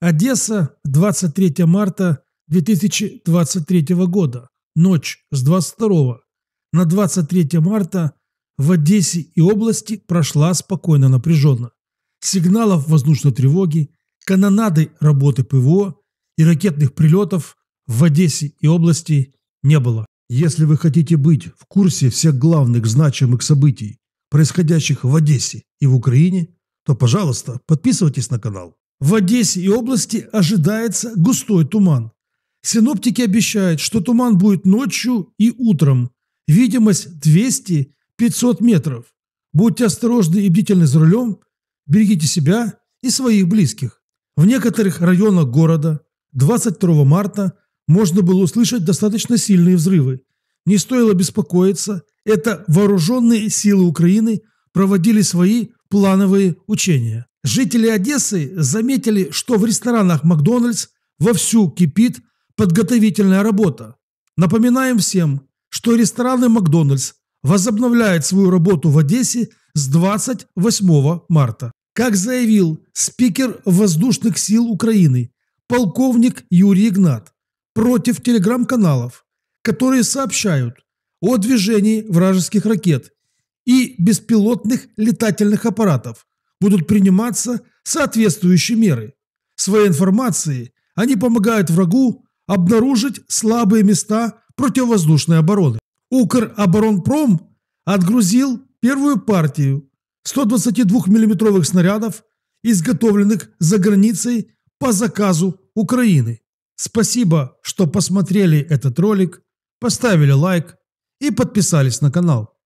Одесса, 23 марта 2023 года. Ночь с 22 на 23 марта в Одессе и области прошла спокойно напряженно. Сигналов воздушной тревоги, канонады работы ПВО и ракетных прилетов в Одессе и области не было. Если вы хотите быть в курсе всех главных значимых событий, происходящих в Одессе и в Украине, то, пожалуйста, подписывайтесь на канал. В Одессе и области ожидается густой туман. Синоптики обещают, что туман будет ночью и утром. Видимость 200-500 метров. Будьте осторожны и бдительны за рулем. Берегите себя и своих близких. В некоторых районах города 22 марта можно было услышать достаточно сильные взрывы. Не стоило беспокоиться, это вооруженные силы Украины проводили свои плановые учения. Жители Одессы заметили, что в ресторанах «Макдональдс» вовсю кипит подготовительная работа. Напоминаем всем, что рестораны «Макдональдс» возобновляют свою работу в Одессе с 28 марта. Как заявил спикер Воздушных сил Украины, полковник Юрий Игнат, против телеграм-каналов, которые сообщают о движении вражеских ракет и беспилотных летательных аппаратов будут приниматься соответствующие меры. Своей информацией они помогают врагу обнаружить слабые места противовоздушной обороны. Укроборонпром отгрузил первую партию 122 миллиметровых снарядов, изготовленных за границей по заказу Украины. Спасибо, что посмотрели этот ролик, поставили лайк и подписались на канал.